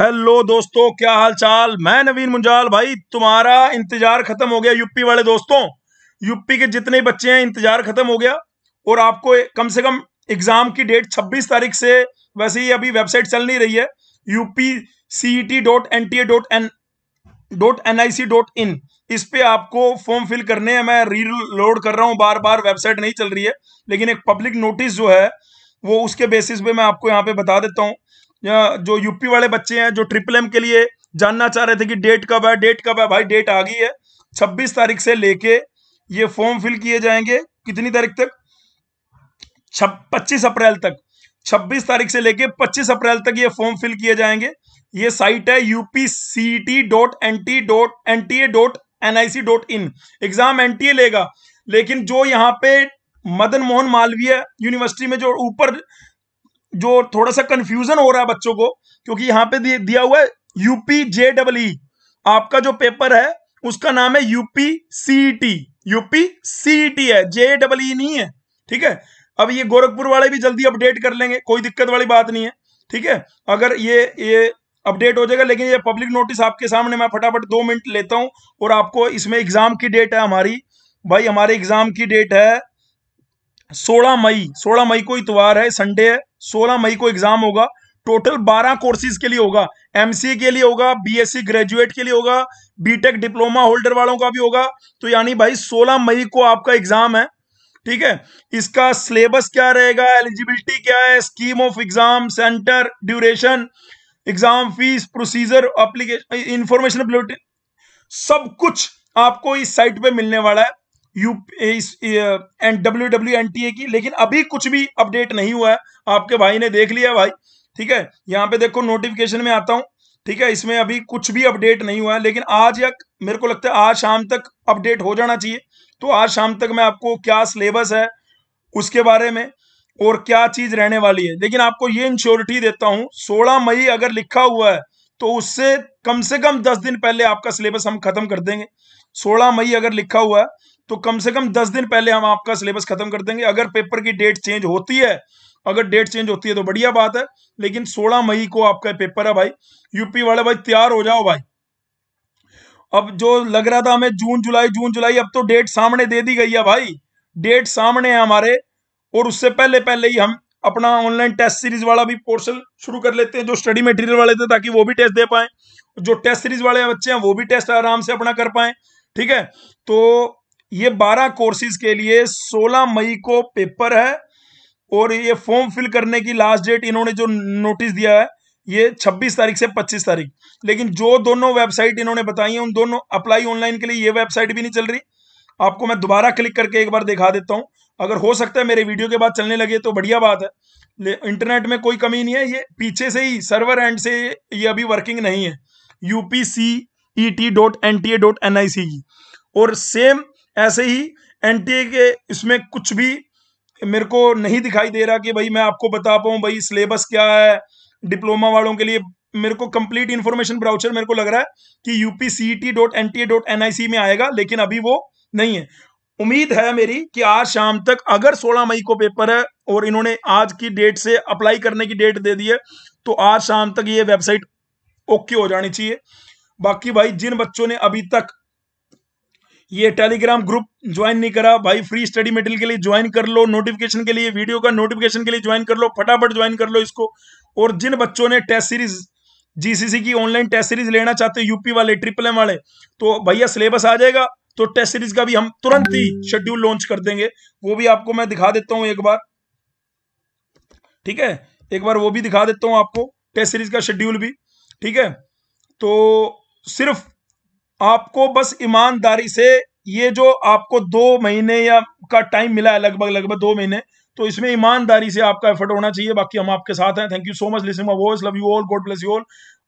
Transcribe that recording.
hello दोस्तों क्या हाल चाल मैं नवीन मुंजाल भाई तुम्हारा इंतजार खत्म हो गया यूपी वाले दोस्तों यूपी के जितने बच्चे हैं इंतजार खत्म हो गया और आपको कम से कम एग्जाम की डेट 26 तारीख से वैसे ही अभी वेबसाइट चल नहीं रही है UP C T dot N T A dot N dot N I C dot in इस पर आपको फॉर्म फिल करने हैं मैं रीलोड कर रहा हूँ बार बार वेबसाइट नहीं चल रही है लेकिन एक पब्लिक नोटिस जो है वो उसके बेसिस पे मैं आपको यहाँ पे बता देता हूँ जो यूपी वाले बच्चे हैं जो ट्रिपल एम के लिए जानना चाह रहे थे कि डेट कब है डेट कब है भाई डेट आ गई है छब्बीस तारीख से लेके ये फॉर्म फिल किए जाएंगे कितनी तारीख तक छब पच्चीस अप्रैल तक छब्बीस तारीख से लेके पच्चीस अप्रैल तक ये फॉर्म फिल किए जाएंगे ये साइट है upct.nt.nta.nic.in एग्जाम एन लेगा लेकिन जो यहाँ पे मदन मोहन मालवीय यूनिवर्सिटी में जो ऊपर जो थोड़ा सा कंफ्यूजन हो रहा है बच्चों को क्योंकि यहाँ पे दिया हुआ है यूपी जे ई आपका जो पेपर है उसका नाम है यूपी टी यूपी टी है जे ई नहीं है ठीक है अब ये गोरखपुर वाले भी जल्दी अपडेट कर लेंगे कोई दिक्कत वाली बात नहीं है ठीक है अगर ये ये अपडेट हो जाएगा लेकिन ये पब्लिक नोटिस आपके सामने मैं फटाफट दो मिनट लेता हूँ और आपको इसमें एग्जाम की डेट है हमारी भाई हमारे एग्जाम की डेट है सोलह मई सोलह मई को इतवार है संडे है सोलह मई को एग्जाम होगा टोटल बारह कोर्सेज के लिए होगा एमसीए के लिए होगा बीएससी ग्रेजुएट e के लिए होगा बीटेक डिप्लोमा होल्डर वालों का भी होगा तो यानी भाई 16 मई को आपका एग्जाम है ठीक है इसका सिलेबस क्या रहेगा एलिजिबिलिटी क्या है scheme of exam centre duration exam fees procedure application information सब कुछ आपको इस साइट पे मिलने वाला है U and W W N T A की लेकिन अभी कुछ भी अपडेट नहीं हुआ है आपके भाई ने देख लिया भाई ठीक है यहाँ पे देखो नोटिफिकेशन में आता हूँ ठीक है इसमें अभी कुछ भी अपडेट नहीं हुआ है लेकिन आज या मेरे को लगता है आज शाम तक अपडेट हो जाना चाहिए तो आज शाम तक मैं आपको क्या सिलेबस है उसके बारे में और क्या चीज रहने वाली है लेकिन आपको ये इंश्योरिटी देता हूँ सोलह मई अगर लिखा हुआ है तो उससे कम से कम दस दिन पहले आपका सिलेबस हम खत्म कर देंगे सोलह मई अगर लिखा हुआ है तो कम से कम दस दिन पहले हम आपका सिलेबस खत्म कर देंगे अगर पेपर की डेट चेंज होती है अगर डेट चेंज होती है तो बढ़िया बात है लेकिन 16 मई को आपका पेपर है भाई यूपी वाले भाई तैयार हो जाओ भाई अब जो लग रहा था हमें जून जुलाई जून जुलाई अब तो डेट सामने दे दी गई है भाई डेट सामने है हमारे और उससे पहले पहले ही हम अपना ऑनलाइन टेस्ट सीरीज वाला भी पोर्सल शुरू कर लेते हैं जो स्टडी मटेरियल वाले थे ताकि वो भी टेस्ट दे पाए जो टेस्ट सीरीज वाले बच्चे हैं वो भी टेस्ट आराम से अपना कर पाए ठीक है तो ये बारह कोर्सेज के लिए सोलह मई को पेपर है और ये फॉर्म फिल करने की लास्ट डेट इन्होंने जो नोटिस दिया है ये 26 तारीख से 25 तारीख लेकिन जो दोनों वेबसाइट इन्होंने बताई है उन दोनों अप्लाई ऑनलाइन के लिए ये वेबसाइट भी नहीं चल रही आपको मैं दोबारा क्लिक करके एक बार दिखा देता हूँ अगर हो सकता है मेरे वीडियो के बाद चलने लगे तो बढ़िया बात है इंटरनेट में कोई कमी नहीं है ये पीछे से ही सर्वर एंड से ये अभी वर्किंग नहीं है UPC E T dot N T A dot N I C और सेम ऐसे ही एनटीए के इसमें कुछ भी मेरे को नहीं दिखाई दे रहा कि भाई मैं आपको बता पाऊँ भाई सिलेबस क्या है डिप्लोमा वालों के लिए मेरे को कंप्लीट इन्फॉर्मेशन ब्राउचर मेरे को लग रहा है कि UP T dot N T dot N I C में आएगा लेकिन अभी वो नहीं है उम्मीद है मेरी कि आज शाम तक अगर 16 मई को पेपर है और इन्होंने आज की डेट से अप्लाई करने की डेट दे दी है तो आज शाम तक ये वेबसाइट ओके हो जानी चाहिए बाकी भाई जिन बच्चों ने अभी तक ये टेलीग्राम ग्रुप ज्वाइन नहीं करा भाई फ्री स्टडी मेटेरियल के लिए ज्वाइन कर लो नोटिफिकेशन के लिए वीडियो का नोटिफिकेशन के लिए ज्वाइन कर लो फटाफट ज्वाइन कर लो इसको और जिन बच्चों ने टेस्ट सीरीज जीसीसी की ऑनलाइन टेस्ट सीरीज लेना चाहते हो यूपी वाले ट्रिपल एम वाले तो भैया सिलेबस आ जाएगा तो टेस्ट सीरीज का भी हम तुरंत ही शेड्यूल लॉन्च कर देंगे वो भी आपको मैं दिखा देता हूँ एक बार ठीक है एक बार वो भी दिखा देता हूँ आपको टेस्ट सीरीज का शेड्यूल भी ठीक है तो सिर्फ आपको बस ईमानदारी से ये जो आपको दो महीने या का टाइम मिला है लगभग लगभग दो महीने तो इसमें ईमानदारी से आपका एफर्ट होना चाहिए बाकी हम आपके साथ हैं thank you so much listening my voice love you all God bless you all